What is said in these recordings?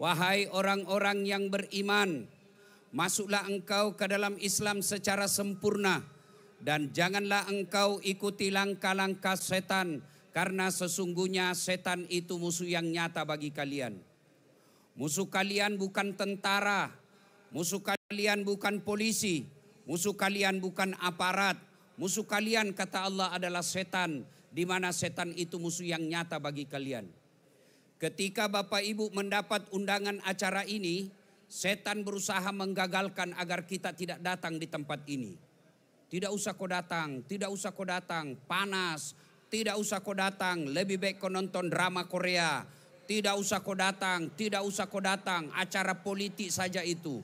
Wahai orang-orang yang beriman, masuklah engkau ke dalam Islam secara sempurna dan janganlah engkau ikuti langkah-langkah setan karena sesungguhnya setan itu musuh yang nyata bagi kalian. Musuh kalian bukan tentara, musuh kalian bukan polisi, musuh kalian bukan aparat, musuh kalian kata Allah adalah setan di mana setan itu musuh yang nyata bagi kalian. Ketika Bapak Ibu mendapat undangan acara ini, setan berusaha menggagalkan agar kita tidak datang di tempat ini. Tidak usah kau datang, tidak usah kau datang, panas, tidak usah kau datang, lebih baik kau nonton drama Korea. Tidak usah kau datang, tidak usah kau datang, acara politik saja itu.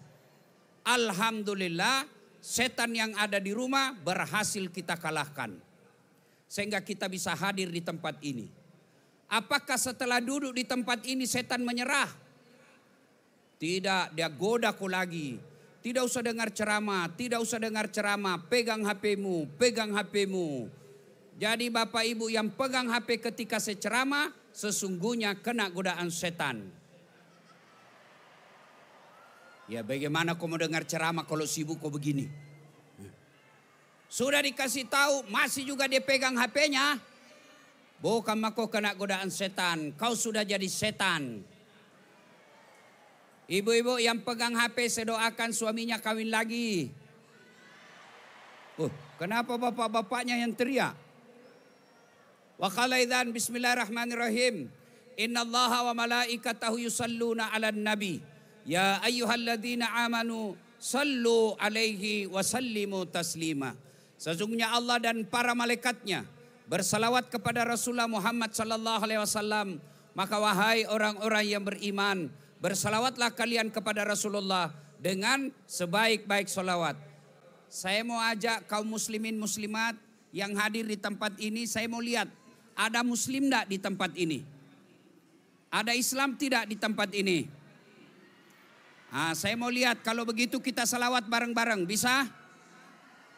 Alhamdulillah, setan yang ada di rumah berhasil kita kalahkan. Sehingga kita bisa hadir di tempat ini. Apakah setelah duduk di tempat ini setan menyerah? Tidak, dia goda godaku lagi. Tidak usah dengar ceramah, tidak usah dengar ceramah. Pegang HP-mu, pegang HP-mu. Jadi Bapak Ibu yang pegang HP ketika ceramah, sesungguhnya kena godaan setan. Ya bagaimana kau mau dengar ceramah kalau sibuk kau begini? Sudah dikasih tahu masih juga dia pegang HP-nya. Bukan mako kena godaan setan. Kau sudah jadi setan. Ibu-ibu yang pegang HP sedoakan suaminya kawin lagi. Oh, kenapa bapak-bapaknya yang teriak? Wa qala idzan bismillahirrahmanirrahim. Inna Allah wa malaikatahu yusalluna ala nabi. Ya ayyuhalladzina amanu sallu alaihi wa sallimu taslima. Sesungguhnya Allah dan para malaikatnya bersalawat kepada Rasulullah Muhammad sallallahu alaihi wasallam, maka wahai orang-orang yang beriman, bersalawatlah kalian kepada Rasulullah dengan sebaik-baik salawat. Saya mau ajak kaum muslimin muslimat yang hadir di tempat ini, saya mau lihat ada muslim tidak di tempat ini? Ada Islam tidak di tempat ini? Nah, saya mau lihat kalau begitu kita salawat bareng-bareng, bisa?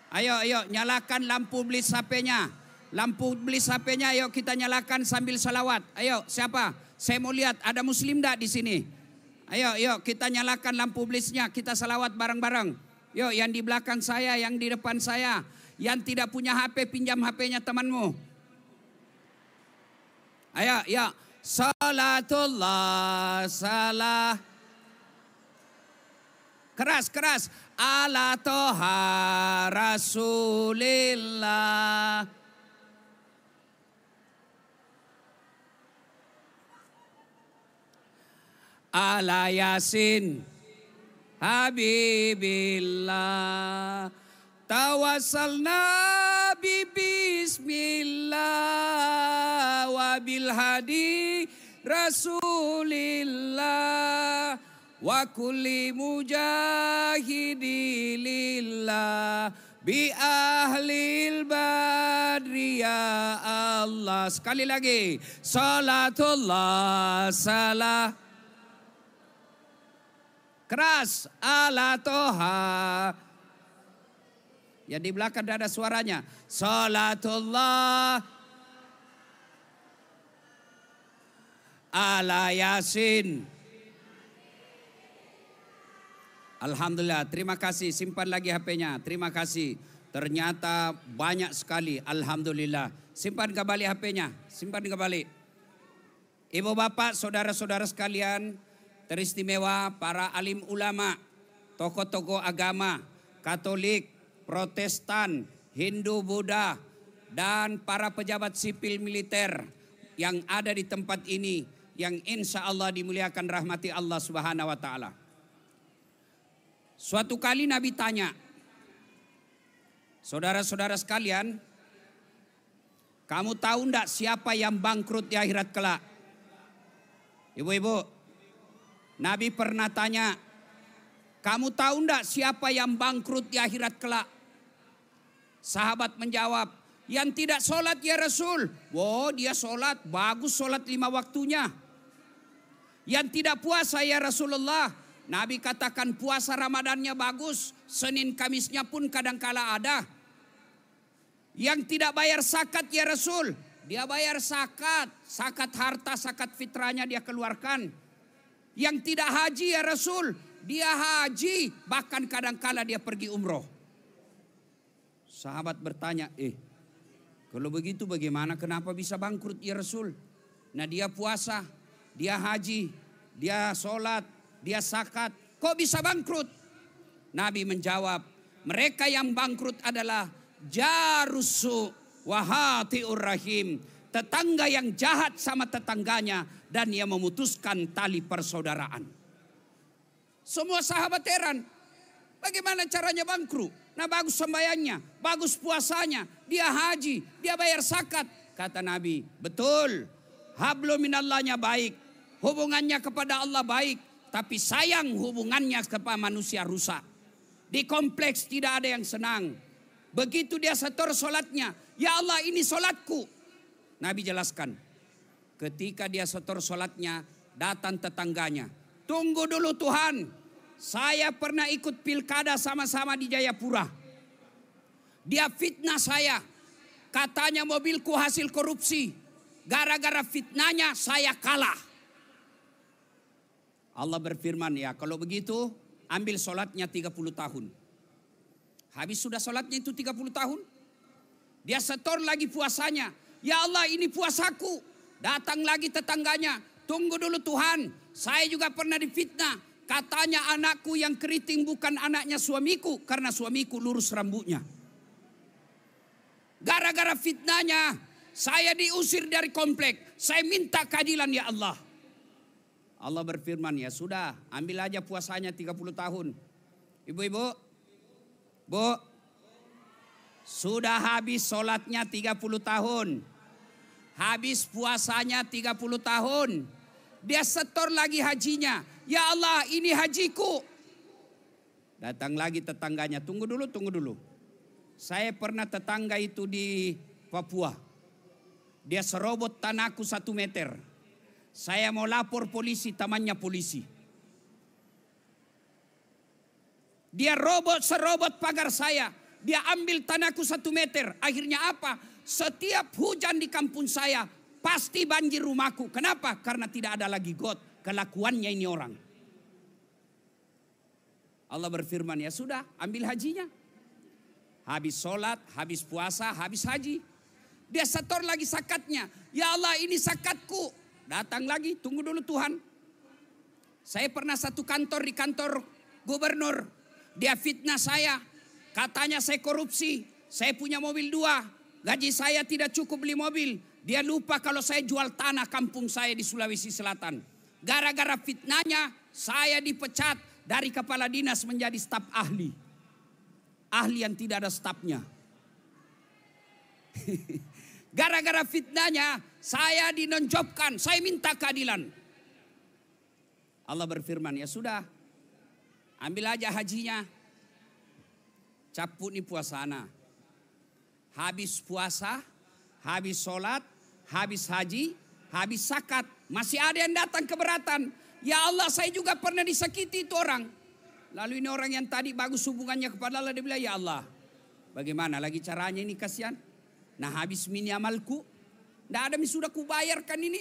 Ayo, ayo, nyalakan lampu beli HP-nya. Lampu beli HP-nya ayo kita nyalakan sambil salawat. Ayo siapa? Saya mau lihat ada muslim dak di sini. Ayo yuk kita nyalakan lampu blisnya. Kita salawat bareng-bareng. Yuk yang di belakang saya, yang di depan saya. Yang tidak punya HP pinjam HP-nya temanmu. Ayo yuk. Salatullah salah. Keras keras. Ala toha rasulillah. ala yasin habibillah tawassalna nabi bismillah wabil bil hadi rasulillah wa kulli mujahidilillah bi ahlil badri ya Allah sekali lagi salatullah salah keras ala toha. Yang di belakang ada suaranya. Salatullah ala yasin. Alhamdulillah, terima kasih. Simpan lagi HP-nya. Terima kasih. Ternyata banyak sekali. Alhamdulillah. Simpan kembali HP-nya. Simpan kembali. Ibu bapak, saudara-saudara sekalian, teristimewa para alim ulama, tokoh-tokoh agama, Katolik, Protestan, Hindu, Buddha, dan para pejabat sipil militer yang ada di tempat ini yang insya Allah dimuliakan rahmati Allah subhanahu wa ta'ala. Suatu kali Nabi tanya, Saudara-saudara sekalian, kamu tahu enggak siapa yang bangkrut di akhirat kelak? Ibu-ibu, Nabi pernah tanya, kamu tahu enggak siapa yang bangkrut di akhirat kelak? Sahabat menjawab, yang tidak sholat ya Rasul. Wow oh, dia sholat, bagus sholat lima waktunya. Yang tidak puasa ya Rasulullah. Nabi katakan puasa Ramadannya bagus. Senin Kamisnya pun kadangkala ada. Yang tidak bayar sakat ya Rasul. Dia bayar sakat, Zakat harta, sakat fitrahnya dia keluarkan. Yang tidak haji ya Rasul, dia haji bahkan kadangkala dia pergi umroh. Sahabat bertanya, eh kalau begitu bagaimana kenapa bisa bangkrut ya Rasul? Nah dia puasa, dia haji, dia sholat, dia sakat. Kok bisa bangkrut? Nabi menjawab, mereka yang bangkrut adalah jarusu wahati urrahim tetangga yang jahat sama tetangganya dan ia memutuskan tali persaudaraan. Semua sahabat heran, bagaimana caranya bangkrut? Nah bagus sembayangnya, bagus puasanya, dia haji, dia bayar zakat. Kata Nabi, betul. Hablu minallahnya baik, hubungannya kepada Allah baik. Tapi sayang hubungannya kepada manusia rusak. Di kompleks tidak ada yang senang. Begitu dia setor solatnya. Ya Allah ini solatku. Nabi jelaskan, ketika dia setor sholatnya, datang tetangganya. Tunggu dulu Tuhan, saya pernah ikut pilkada sama-sama di Jayapura. Dia fitnah saya, katanya mobilku hasil korupsi. Gara-gara fitnahnya saya kalah. Allah berfirman ya, kalau begitu ambil sholatnya 30 tahun. Habis sudah sholatnya itu 30 tahun. Dia setor lagi puasanya. Ya Allah ini puasaku. Datang lagi tetangganya. Tunggu dulu Tuhan. Saya juga pernah difitnah. Katanya anakku yang keriting bukan anaknya suamiku. Karena suamiku lurus rambutnya. Gara-gara fitnahnya. Saya diusir dari komplek. Saya minta keadilan ya Allah. Allah berfirman ya sudah ambil aja puasanya 30 tahun. Ibu-ibu. Bu, sudah habis sholatnya 30 tahun. Habis puasanya 30 tahun. Dia setor lagi hajinya. Ya Allah ini hajiku. Datang lagi tetangganya. Tunggu dulu, tunggu dulu. Saya pernah tetangga itu di Papua. Dia serobot tanahku satu meter. Saya mau lapor polisi, tamannya polisi. Dia robot serobot pagar saya. Dia ambil tanahku satu meter. Akhirnya apa? Setiap hujan di kampung saya pasti banjir rumahku. Kenapa? Karena tidak ada lagi God. Kelakuannya ini orang. Allah berfirman, ya sudah ambil hajinya. Habis sholat, habis puasa, habis haji. Dia setor lagi sakatnya. Ya Allah ini sakatku. Datang lagi, tunggu dulu Tuhan. Saya pernah satu kantor di kantor gubernur. Dia fitnah saya. Katanya saya korupsi, saya punya mobil dua, gaji saya tidak cukup beli mobil. Dia lupa kalau saya jual tanah kampung saya di Sulawesi Selatan. Gara-gara fitnahnya, saya dipecat dari kepala dinas menjadi staf ahli. Ahli yang tidak ada stafnya. Gara-gara fitnahnya, saya dinonjokkan. saya minta keadilan. Allah berfirman, ya sudah, ambil aja hajinya, Caput ni puasana. Habis puasa, habis sholat, habis haji, habis sakat. Masih ada yang datang keberatan. Ya Allah saya juga pernah disakiti itu orang. Lalu ini orang yang tadi bagus hubungannya kepada Allah. Dia bilang ya Allah bagaimana lagi caranya ini kasihan. Nah habis mini amalku. Tidak ada yang sudah kubayarkan ini.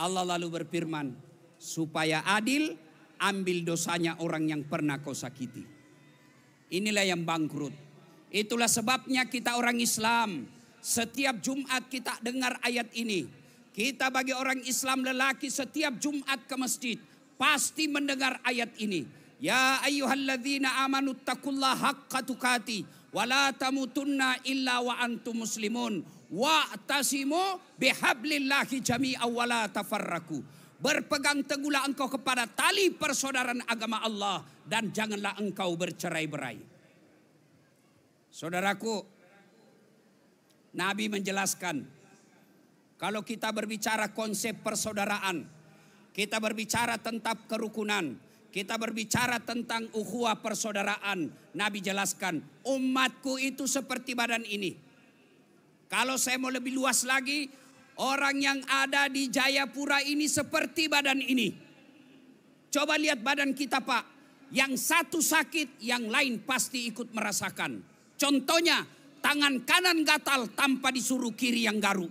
Allah lalu berfirman. Supaya adil ambil dosanya orang yang pernah kau sakiti. Inilah yang bangkrut. Itulah sebabnya kita orang Islam. Setiap Jumat kita dengar ayat ini. Kita bagi orang Islam lelaki setiap Jumat ke masjid. Pasti mendengar ayat ini. Ya ayyuhalladzina amanu takullah haqqa tukati. Wa la tamutunna illa wa antum muslimun. Wa tasimu bihablillahi jami'a wa la tafarraku. Berpegang teguhlah engkau kepada tali persaudaraan agama Allah dan janganlah engkau bercerai-berai. Saudaraku, Nabi menjelaskan kalau kita berbicara konsep persaudaraan, kita berbicara tentang kerukunan, kita berbicara tentang ukhuwah persaudaraan. Nabi jelaskan, umatku itu seperti badan ini. Kalau saya mau lebih luas lagi, Orang yang ada di Jayapura ini seperti badan ini. Coba lihat badan kita Pak. Yang satu sakit, yang lain pasti ikut merasakan. Contohnya, tangan kanan gatal tanpa disuruh kiri yang garu.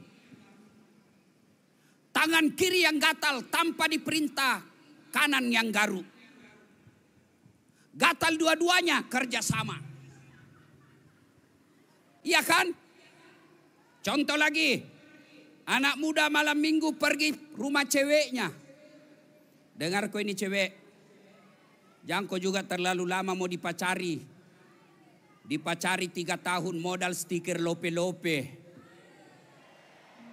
Tangan kiri yang gatal tanpa diperintah kanan yang garu. Gatal dua-duanya kerja sama. Iya kan? Contoh lagi, Anak muda malam minggu pergi rumah ceweknya. Dengar kau ini cewek. Jangan kau juga terlalu lama mau dipacari. Dipacari tiga tahun modal stiker lope-lope.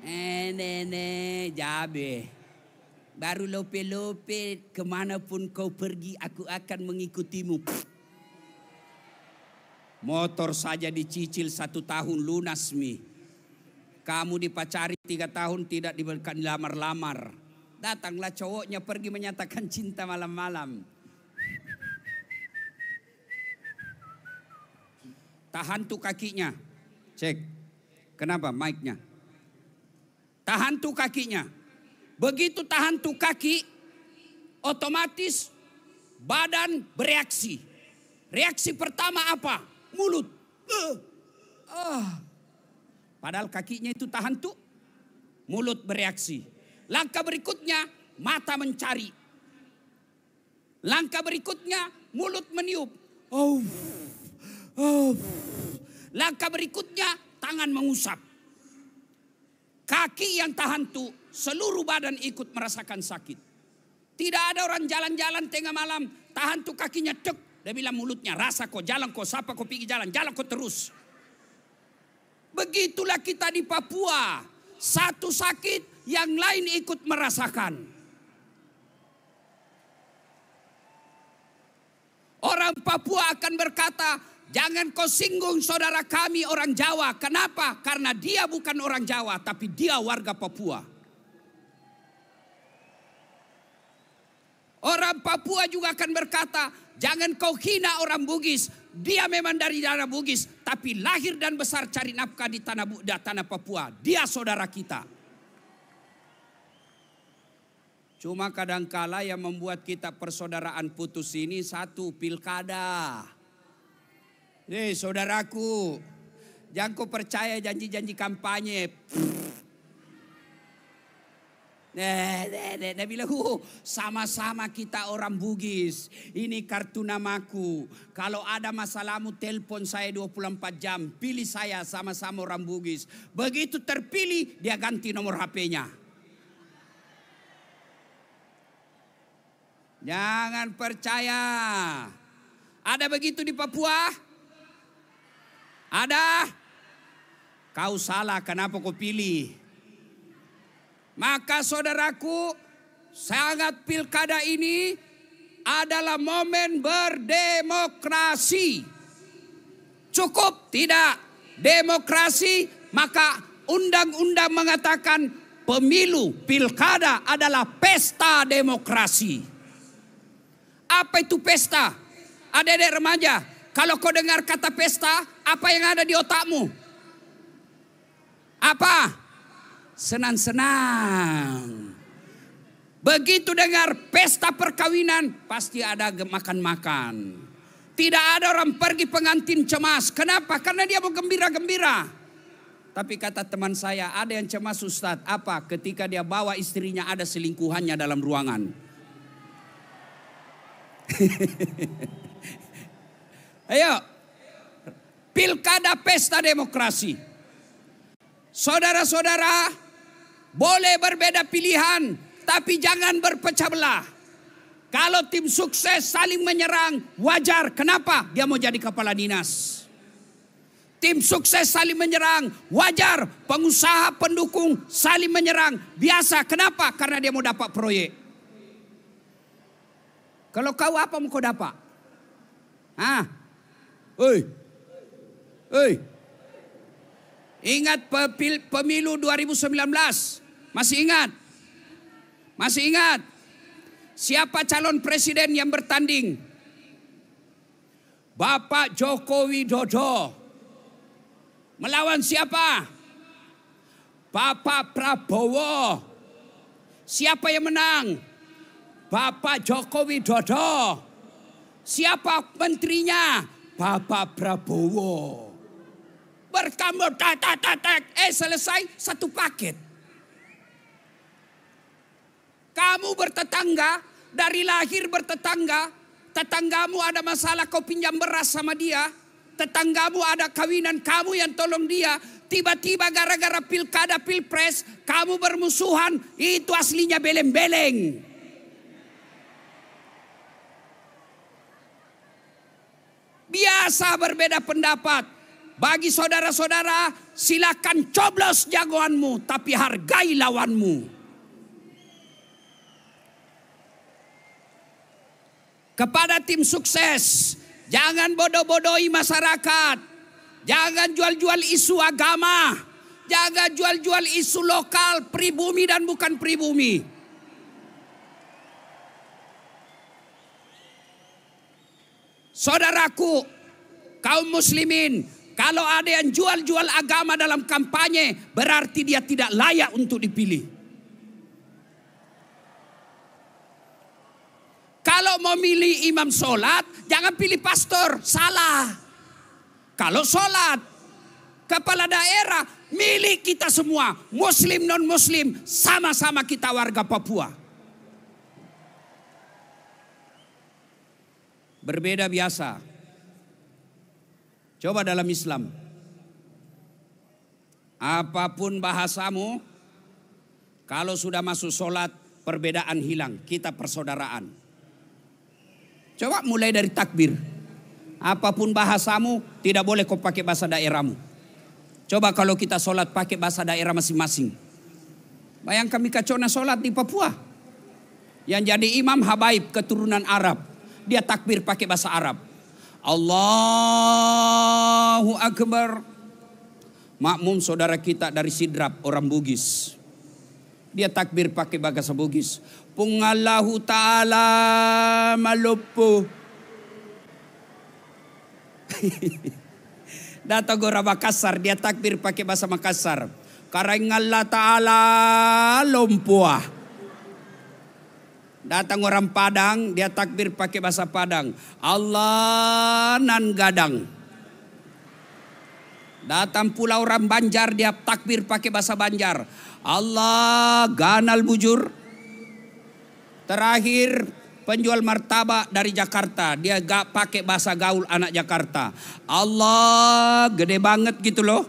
Eh, nene, jabe. Baru lope-lope kemanapun kau pergi aku akan mengikutimu. Motor saja dicicil satu tahun lunas mi. Kamu dipacari tiga tahun tidak diberikan lamar-lamar. Datanglah cowoknya pergi menyatakan cinta malam-malam. Tahan tuh kakinya. Cek. Kenapa mic-nya? Tahan tuh kakinya. Begitu tahan tuh kaki, otomatis badan bereaksi. Reaksi pertama apa? Mulut. Uh, uh. Padahal kakinya itu tahan tuh. Mulut bereaksi. Langkah berikutnya mata mencari. Langkah berikutnya mulut meniup. Oh. Oh. Langkah berikutnya tangan mengusap. Kaki yang tahan tuh seluruh badan ikut merasakan sakit. Tidak ada orang jalan-jalan tengah malam tahan tuh kakinya cek. Dia bilang mulutnya rasa kok jalan kok siapa kok pergi jalan jalan kok terus. Begitulah kita di Papua. Satu sakit, yang lain ikut merasakan. Orang Papua akan berkata, jangan kau singgung saudara kami orang Jawa. Kenapa? Karena dia bukan orang Jawa, tapi dia warga Papua. orang Papua juga akan berkata, jangan kau hina orang Bugis. Dia memang dari tanah Bugis, tapi lahir dan besar cari nafkah di tanah di tanah Papua. Dia saudara kita. Cuma kadangkala yang membuat kita persaudaraan putus ini satu pilkada. Nih saudaraku, jangan kau percaya janji-janji kampanye. Pff Eh, eh, eh, dia bilang, oh, sama-sama kita orang Bugis. Ini kartu namaku. Kalau ada masalahmu, telepon saya 24 jam. Pilih saya sama-sama orang Bugis. Begitu terpilih, dia ganti nomor HP-nya. Jangan percaya. Ada begitu di Papua? Ada? Kau salah, kenapa kau pilih? Maka saudaraku, sangat pilkada ini adalah momen berdemokrasi. Cukup tidak demokrasi, maka undang-undang mengatakan pemilu pilkada adalah pesta demokrasi. Apa itu pesta? Ada adik remaja, kalau kau dengar kata pesta, apa yang ada di otakmu? Apa? senang-senang. Begitu dengar pesta perkawinan, pasti ada makan-makan. Tidak ada orang pergi pengantin cemas. Kenapa? Karena dia mau gembira-gembira. Tapi kata teman saya, ada yang cemas Ustadz. Apa? Ketika dia bawa istrinya ada selingkuhannya dalam ruangan. Ayo. Pilkada pesta demokrasi. Saudara-saudara, boleh berbeda pilihan, tapi jangan berpecah belah. Kalau tim sukses saling menyerang, wajar. Kenapa dia mau jadi kepala dinas? Tim sukses saling menyerang, wajar. Pengusaha pendukung saling menyerang, biasa. Kenapa? Karena dia mau dapat proyek. Kalau kau apa mau kau dapat? Ah, oi, oi. Ingat pemilu 2019 masih ingat? Masih ingat? Siapa calon presiden yang bertanding? Bapak Joko Widodo. Melawan siapa? Bapak Prabowo. Siapa yang menang? Bapak Joko Widodo. Siapa menterinya? Bapak Prabowo. tak, tak tak tak eh selesai satu paket. Kamu bertetangga, dari lahir bertetangga, tetanggamu ada masalah kau pinjam beras sama dia, tetanggamu ada kawinan kamu yang tolong dia, tiba-tiba gara-gara pilkada pilpres kamu bermusuhan, itu aslinya beleng-beleng. Biasa berbeda pendapat. Bagi saudara-saudara, silakan coblos jagoanmu, tapi hargai lawanmu. kepada tim sukses. Jangan bodoh-bodohi masyarakat. Jangan jual-jual isu agama. Jangan jual-jual isu lokal, pribumi dan bukan pribumi. Saudaraku, kaum muslimin, kalau ada yang jual-jual agama dalam kampanye, berarti dia tidak layak untuk dipilih. Kalau mau milih imam sholat, jangan pilih pastor, salah. Kalau sholat, kepala daerah, milih kita semua. Muslim, non-muslim, sama-sama kita warga Papua. Berbeda biasa. Coba dalam Islam. Apapun bahasamu, kalau sudah masuk sholat, perbedaan hilang. Kita persaudaraan. Coba mulai dari takbir. Apapun bahasamu, tidak boleh kau pakai bahasa daerahmu. Coba kalau kita sholat pakai bahasa daerah masing-masing. Bayangkan kami kacona sholat di Papua. Yang jadi imam Habaib keturunan Arab. Dia takbir pakai bahasa Arab. Allahu Akbar. Makmum saudara kita dari Sidrap, orang Bugis. Dia takbir pakai bahasa Bugis. Pung Ta'ala Malupu, Datang gora Makassar, dia takbir pakai bahasa Makassar. Karang Allah Ta'ala lompuah. Datang orang Padang, dia takbir pakai bahasa Padang. Allah nan gadang. Datang pula orang Banjar, dia takbir pakai bahasa Banjar. Allah ganal bujur. Terakhir penjual martabak dari Jakarta. Dia gak pakai bahasa gaul anak Jakarta. Allah gede banget gitu loh.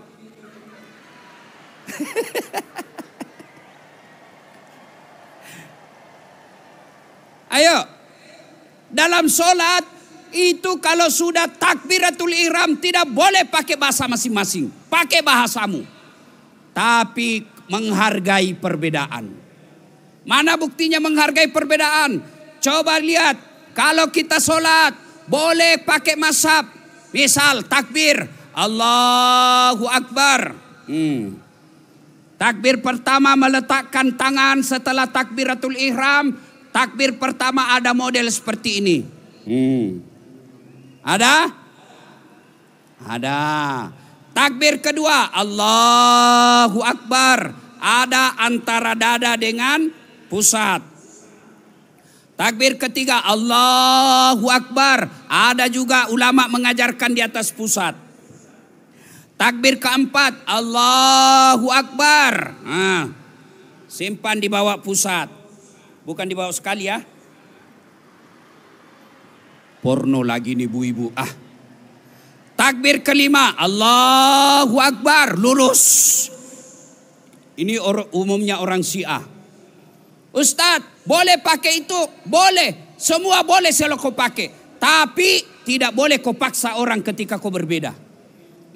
Ayo. Dalam sholat itu kalau sudah takbiratul ihram tidak boleh pakai bahasa masing-masing. Pakai bahasamu. Tapi menghargai perbedaan. Mana buktinya menghargai perbedaan? Coba lihat, kalau kita sholat, boleh pakai masab. Misal takbir, Allahu Akbar. Hmm. Takbir pertama meletakkan tangan setelah takbiratul ihram. Takbir pertama ada model seperti ini. Hmm. Ada? Ada. Takbir kedua, Allahu Akbar. Ada antara dada dengan pusat. Takbir ketiga Allahu Akbar. Ada juga ulama mengajarkan di atas pusat. Takbir keempat Allahu Akbar. Nah, simpan di bawah pusat. Bukan di bawah sekali ya. Porno lagi nih bu-ibu. Ah. Takbir kelima Allahu Akbar. Lurus. Ini umumnya orang Syiah. Ustadz boleh pakai itu? Boleh. Semua boleh selalu kau pakai. Tapi tidak boleh kau paksa orang ketika kau berbeda.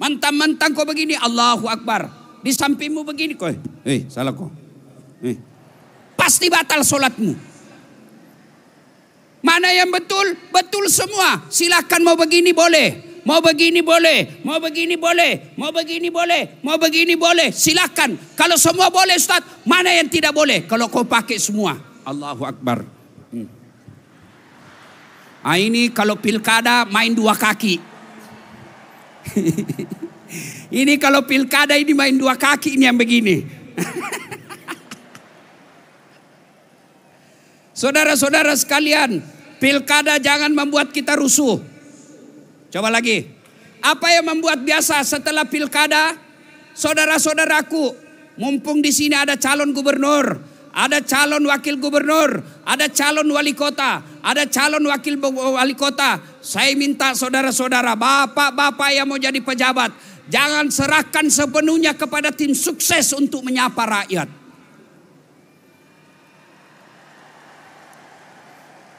Mantang-mantang kau begini Allahu Akbar. Di sampingmu begini kau. Eh, eh salah kau. Eh. Pasti batal sholatmu. Mana yang betul? Betul semua. Silakan mau begini boleh mau begini boleh, mau begini boleh, mau begini boleh, mau begini boleh. Silakan. Kalau semua boleh Ustaz, mana yang tidak boleh? Kalau kau pakai semua. Allahu Akbar. Hmm. Ah ini kalau pilkada main dua kaki. ini kalau pilkada ini main dua kaki ini yang begini. Saudara-saudara sekalian, pilkada jangan membuat kita rusuh. Coba lagi. Apa yang membuat biasa setelah pilkada? Saudara-saudaraku, mumpung di sini ada calon gubernur, ada calon wakil gubernur, ada calon wali kota, ada calon wakil wali kota. Saya minta saudara-saudara, bapak-bapak yang mau jadi pejabat, jangan serahkan sepenuhnya kepada tim sukses untuk menyapa rakyat.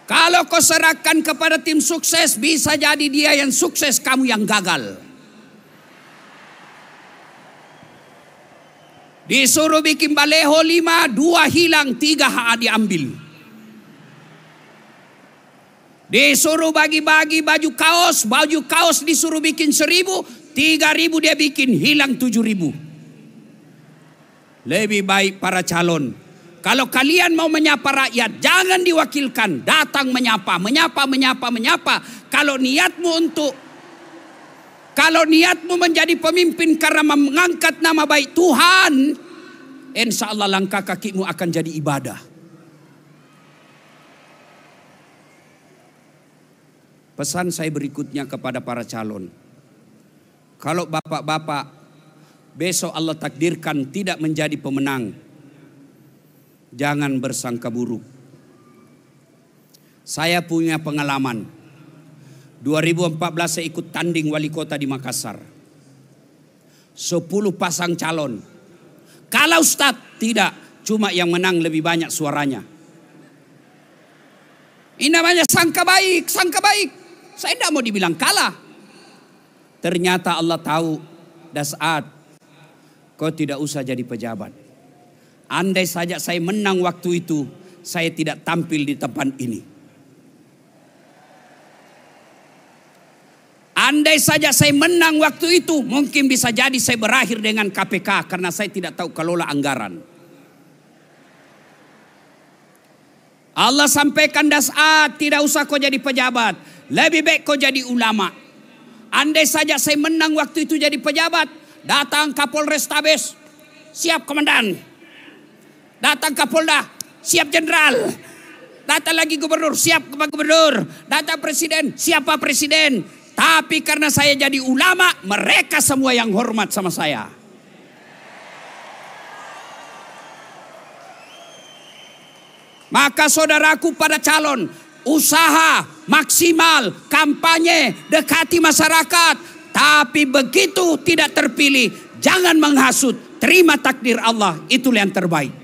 Kalau kau serahkan kepada tim sukses, bisa jadi dia yang sukses, kamu yang gagal. Disuruh bikin baleho lima, dua hilang, tiga diambil. Disuruh bagi-bagi baju kaos, baju kaos disuruh bikin seribu, tiga ribu dia bikin, hilang tujuh ribu. Lebih baik para calon kalau kalian mau menyapa rakyat, jangan diwakilkan. Datang menyapa, menyapa, menyapa, menyapa. Kalau niatmu untuk kalau niatmu menjadi pemimpin karena mengangkat nama baik Tuhan, insya Allah langkah kakimu akan jadi ibadah. Pesan saya berikutnya kepada para calon. Kalau bapak-bapak besok Allah takdirkan tidak menjadi pemenang, jangan bersangka buruk. Saya punya pengalaman. 2014 saya ikut tanding wali kota di Makassar. 10 pasang calon. Kalau Ustaz tidak, cuma yang menang lebih banyak suaranya. Ini namanya sangka baik, sangka baik. Saya tidak mau dibilang kalah. Ternyata Allah tahu, dasar kau tidak usah jadi pejabat. Andai saja saya menang waktu itu, saya tidak tampil di depan ini. Andai saja saya menang waktu itu, mungkin bisa jadi saya berakhir dengan KPK karena saya tidak tahu kelola anggaran. Allah sampaikan das ah, tidak usah kau jadi pejabat, lebih baik kau jadi ulama. Andai saja saya menang waktu itu jadi pejabat, datang Kapolres Tabes, siap komandan, Datang Kapolda, siap jenderal. Datang lagi gubernur, siap Pak Gubernur. Datang presiden, siapa presiden. Tapi karena saya jadi ulama, mereka semua yang hormat sama saya. Maka saudaraku pada calon, usaha maksimal, kampanye, dekati masyarakat. Tapi begitu tidak terpilih, jangan menghasut, terima takdir Allah, itulah yang terbaik.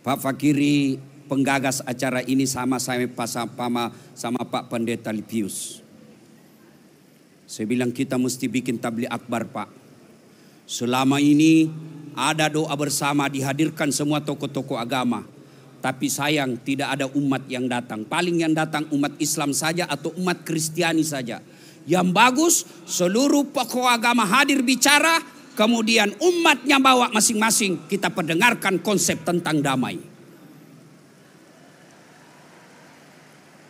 Pak Fakiri penggagas acara ini sama saya sama, sama Pak Pendeta Lipius. Saya bilang kita mesti bikin tabli akbar Pak. Selama ini ada doa bersama dihadirkan semua tokoh-tokoh agama. Tapi sayang tidak ada umat yang datang. Paling yang datang umat Islam saja atau umat Kristiani saja. Yang bagus seluruh pokok agama hadir bicara Kemudian umatnya bawa masing-masing kita pendengarkan konsep tentang damai.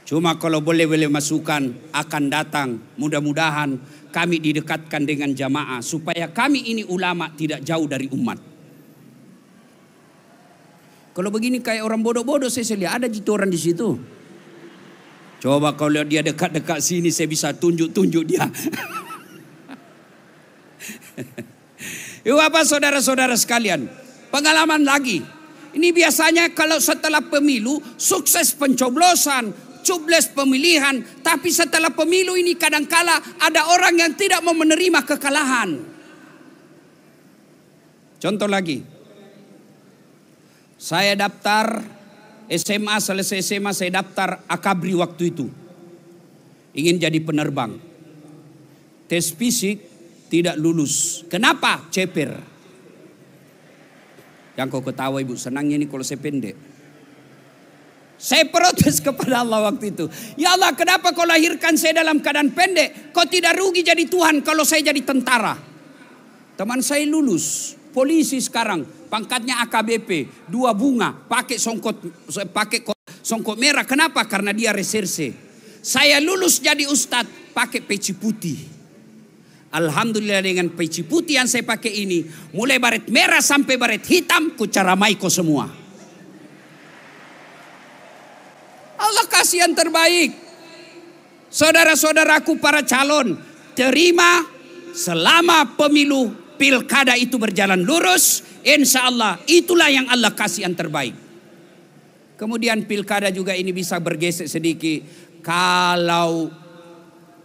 Cuma kalau boleh boleh masukan akan datang mudah-mudahan kami didekatkan dengan jamaah supaya kami ini ulama tidak jauh dari umat. Kalau begini kayak orang bodoh-bodoh saya, saya lihat ada jitu orang di situ. Coba kalau dia dekat-dekat sini saya bisa tunjuk-tunjuk dia. Bapak saudara-saudara sekalian, pengalaman lagi. Ini biasanya kalau setelah pemilu sukses pencoblosan, cubles pemilihan, tapi setelah pemilu ini kadangkala ada orang yang tidak mau menerima kekalahan. Contoh lagi. Saya daftar SMA, selesai SMA saya daftar Akabri waktu itu. Ingin jadi penerbang. Tes fisik tidak lulus. Kenapa? Ceper. Yang kau ketawa ibu, senangnya ini kalau saya pendek. Saya protes kepada Allah waktu itu. Ya Allah kenapa kau lahirkan saya dalam keadaan pendek. Kau tidak rugi jadi Tuhan kalau saya jadi tentara. Teman saya lulus. Polisi sekarang pangkatnya AKBP, dua bunga, pakai songkot pakai songkot merah. Kenapa? Karena dia reserse. Saya lulus jadi ustadz pakai peci putih. Alhamdulillah dengan peci putih yang saya pakai ini. Mulai baret merah sampai baret hitam. kucara maiko semua. Allah kasih yang terbaik. Saudara-saudaraku para calon. Terima selama pemilu pilkada itu berjalan lurus. Insya Allah itulah yang Allah kasih yang terbaik. Kemudian pilkada juga ini bisa bergesek sedikit. Kalau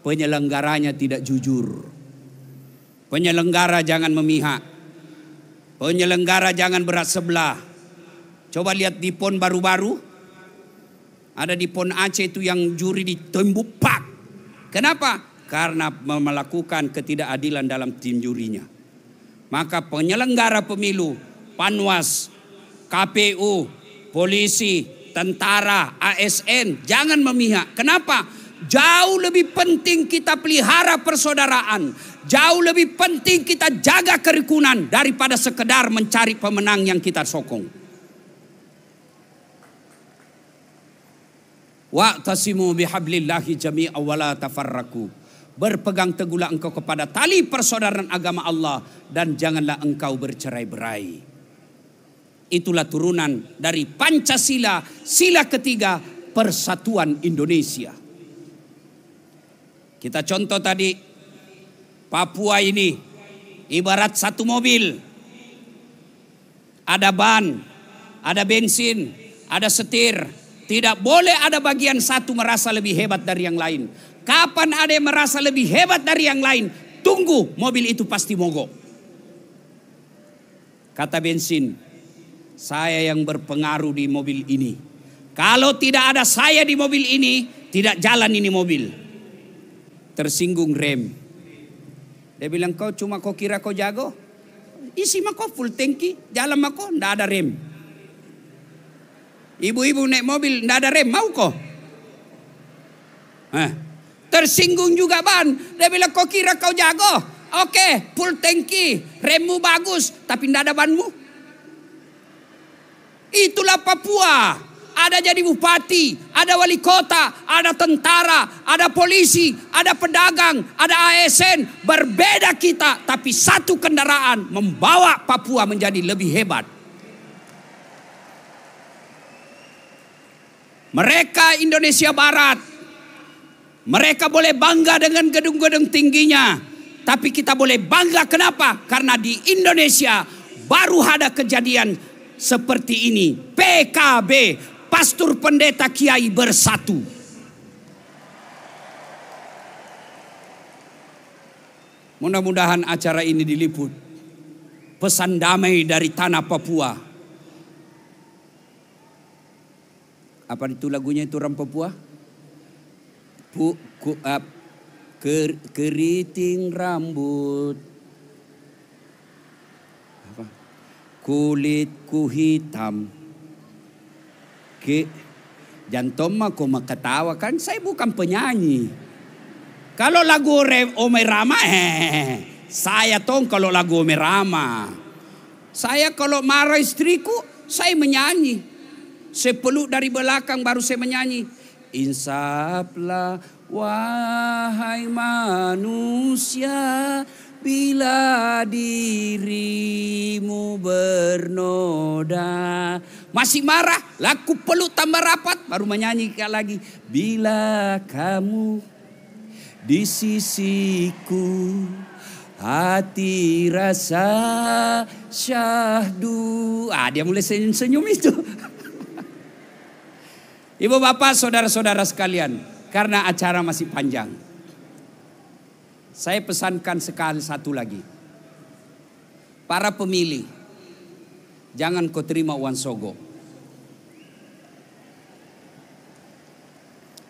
penyelenggaranya tidak jujur. Penyelenggara jangan memihak. Penyelenggara jangan berat sebelah. Coba lihat di PON baru-baru. Ada di PON Aceh itu yang juri ditembuk pak. Kenapa? Karena melakukan ketidakadilan dalam tim jurinya. Maka penyelenggara pemilu, Panwas, KPU, polisi, tentara, ASN jangan memihak. Kenapa? Jauh lebih penting kita pelihara persaudaraan Jauh lebih penting kita jaga kerikunan daripada sekedar mencari pemenang yang kita sokong. Wa tasimu bihablillahi jami'a wa la tafarraku. Berpegang teguhlah engkau kepada tali persaudaraan agama Allah dan janganlah engkau bercerai-berai. Itulah turunan dari Pancasila, sila ketiga persatuan Indonesia. Kita contoh tadi Papua ini ibarat satu mobil. Ada ban, ada bensin, ada setir. Tidak boleh ada bagian satu merasa lebih hebat dari yang lain. Kapan ada yang merasa lebih hebat dari yang lain, tunggu mobil itu pasti mogok. Kata bensin, saya yang berpengaruh di mobil ini. Kalau tidak ada saya di mobil ini, tidak jalan ini mobil. Tersinggung rem. Dia bilang kau cuma kau kira kau jago. Isi kau full tanki, jalan kau ndak ada rem. Ibu-ibu naik mobil ndak ada rem, mau kau? Eh. Tersinggung juga ban. Dia bilang kau kira kau jago. Oke, okay, full tanki, remmu bagus, tapi ndak ada banmu. Itulah Papua ada jadi bupati, ada wali kota, ada tentara, ada polisi, ada pedagang, ada ASN. Berbeda kita, tapi satu kendaraan membawa Papua menjadi lebih hebat. Mereka Indonesia Barat, mereka boleh bangga dengan gedung-gedung tingginya. Tapi kita boleh bangga kenapa? Karena di Indonesia baru ada kejadian seperti ini. PKB pastor, pendeta, kiai bersatu. Mudah-mudahan acara ini diliput. Pesan damai dari tanah Papua. Apa itu lagunya itu orang Papua? Pu, uh, ker, keriting rambut. Kulitku hitam kakek. Jantom mah kok kan saya bukan penyanyi. Kalau lagu Ome Rama, eh, saya tong kalau lagu Ome Rama. Saya kalau marah istriku, saya menyanyi. Saya dari belakang baru saya menyanyi. Insaplah wahai manusia bila dirimu bernoda masih marah, laku peluk tambah rapat, baru menyanyi lagi. Bila kamu di sisiku, hati rasa syahdu. Ah, dia mulai senyum-senyum itu. Ibu bapak, saudara-saudara sekalian, karena acara masih panjang. Saya pesankan sekali satu lagi. Para pemilih, jangan kau terima uang sogok.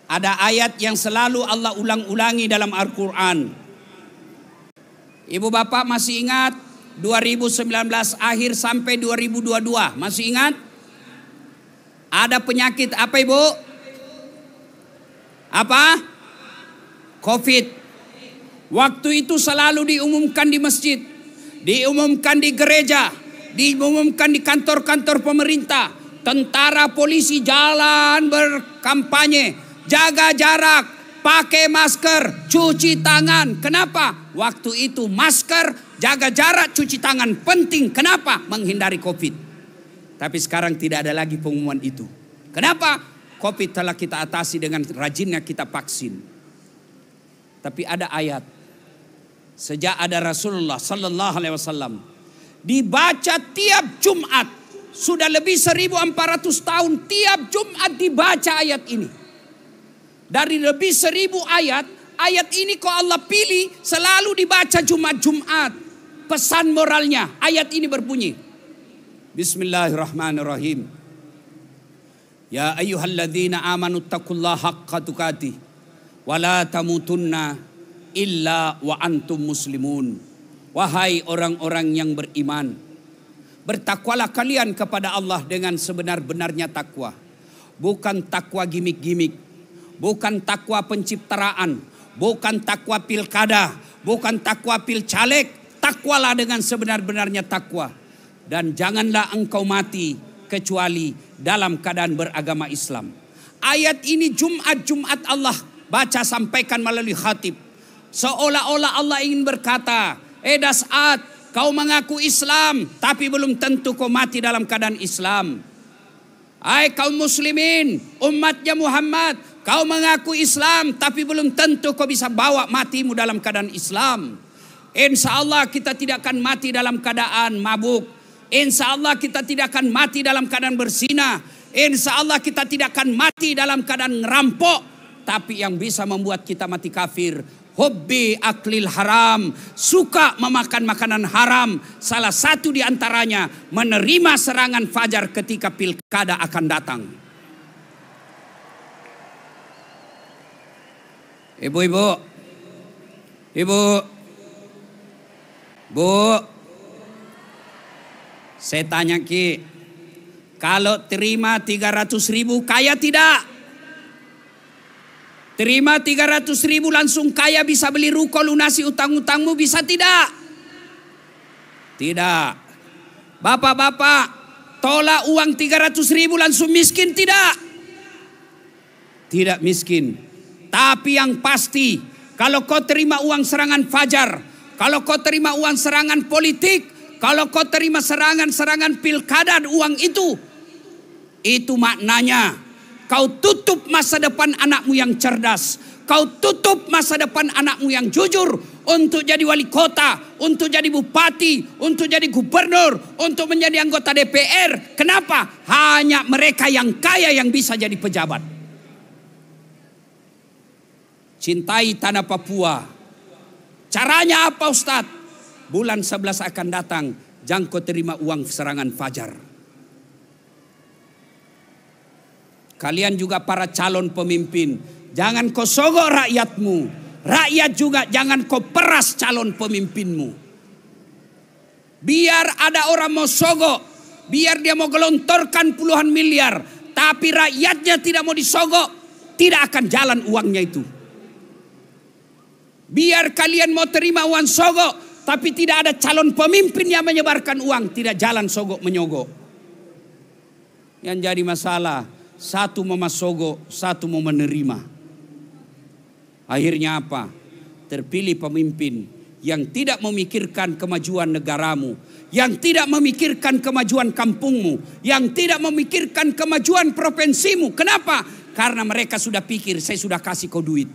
Ada ayat yang selalu Allah ulang-ulangi dalam Al-Quran. Ibu bapak masih ingat 2019 akhir sampai 2022. Masih ingat? Ada penyakit apa ibu? Apa? Covid. Waktu itu selalu diumumkan di masjid. Diumumkan di gereja. Diumumkan di kantor-kantor pemerintah. Tentara polisi jalan berkampanye jaga jarak, pakai masker, cuci tangan. Kenapa? Waktu itu masker, jaga jarak, cuci tangan penting. Kenapa? Menghindari COVID. Tapi sekarang tidak ada lagi pengumuman itu. Kenapa? COVID telah kita atasi dengan rajinnya kita vaksin. Tapi ada ayat. Sejak ada Rasulullah Sallallahu Alaihi Wasallam dibaca tiap Jumat sudah lebih 1400 tahun tiap Jumat dibaca ayat ini. Dari lebih seribu ayat, ayat ini kok Allah pilih selalu dibaca Jumat-Jumat. Pesan moralnya, ayat ini berbunyi. Bismillahirrahmanirrahim. Ya ayyuhalladzina amanu taqullaha haqqa tukatih. Wa la tamutunna illa wa antum muslimun. Wahai orang-orang yang beriman. Bertakwalah kalian kepada Allah dengan sebenar-benarnya takwa. Bukan takwa gimik-gimik bukan takwa penciptaraan, bukan takwa pilkada, bukan takwa pilcalek, takwalah dengan sebenar-benarnya takwa. Dan janganlah engkau mati kecuali dalam keadaan beragama Islam. Ayat ini Jumat-Jumat Allah baca sampaikan melalui khatib. Seolah-olah Allah ingin berkata, Eh das'at, kau mengaku Islam, tapi belum tentu kau mati dalam keadaan Islam. Hai kaum muslimin, umatnya Muhammad, Kau mengaku Islam tapi belum tentu kau bisa bawa matimu dalam keadaan Islam. Insya Allah kita tidak akan mati dalam keadaan mabuk. Insya Allah kita tidak akan mati dalam keadaan bersina. Insya Allah kita tidak akan mati dalam keadaan ngerampok. Tapi yang bisa membuat kita mati kafir. Hobi aklil haram. Suka memakan makanan haram. Salah satu diantaranya menerima serangan fajar ketika pilkada akan datang. Ibu-ibu. Ibu. Bu. Saya tanya Ki. Kalau terima tiga ratus ribu kaya tidak? Terima tiga ratus ribu langsung kaya bisa beli ruko lunasi utang-utangmu bisa tidak? Tidak. Bapak-bapak tolak uang tiga ratus ribu langsung miskin tidak? Tidak miskin. Tapi yang pasti, kalau kau terima uang serangan fajar, kalau kau terima uang serangan politik, kalau kau terima serangan-serangan pilkada uang itu, itu maknanya kau tutup masa depan anakmu yang cerdas. Kau tutup masa depan anakmu yang jujur untuk jadi wali kota, untuk jadi bupati, untuk jadi gubernur, untuk menjadi anggota DPR. Kenapa? Hanya mereka yang kaya yang bisa jadi pejabat. Cintai tanah Papua. Caranya apa Ustadz? Bulan 11 akan datang. Jangko terima uang serangan fajar. Kalian juga para calon pemimpin. Jangan kau sogok rakyatmu. Rakyat juga jangan kau peras calon pemimpinmu. Biar ada orang mau sogok. Biar dia mau gelontorkan puluhan miliar. Tapi rakyatnya tidak mau disogok. Tidak akan jalan uangnya itu. Biar kalian mau terima uang sogok, tapi tidak ada calon pemimpin yang menyebarkan uang, tidak jalan sogok menyogok. Yang jadi masalah, satu mau masogok, satu mau menerima. Akhirnya apa? Terpilih pemimpin yang tidak memikirkan kemajuan negaramu, yang tidak memikirkan kemajuan kampungmu, yang tidak memikirkan kemajuan provinsimu. Kenapa? Karena mereka sudah pikir, saya sudah kasih kau duit.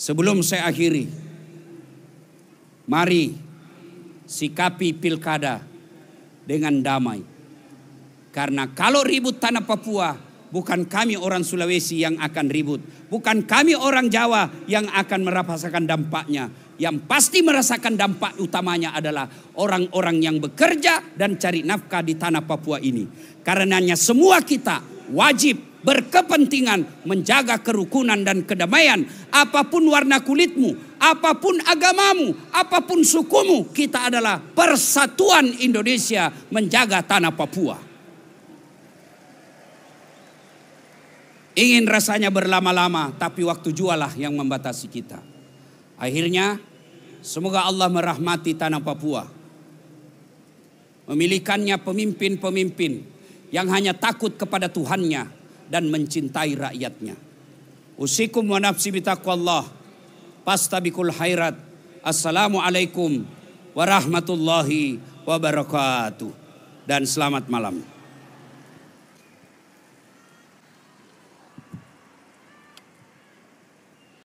Sebelum saya akhiri, mari sikapi pilkada dengan damai. Karena kalau ribut tanah Papua, bukan kami orang Sulawesi yang akan ribut. Bukan kami orang Jawa yang akan merasakan dampaknya. Yang pasti merasakan dampak utamanya adalah orang-orang yang bekerja dan cari nafkah di tanah Papua ini. Karenanya semua kita wajib berkepentingan menjaga kerukunan dan kedamaian. Apapun warna kulitmu, apapun agamamu, apapun sukumu, kita adalah persatuan Indonesia menjaga tanah Papua. Ingin rasanya berlama-lama, tapi waktu jualah yang membatasi kita. Akhirnya, semoga Allah merahmati tanah Papua. Memilikannya pemimpin-pemimpin yang hanya takut kepada Tuhannya dan mencintai rakyatnya. Usikum wa nafsi bitaqwallah. Pastabikul khairat. Assalamualaikum warahmatullahi wabarakatuh. Dan selamat malam.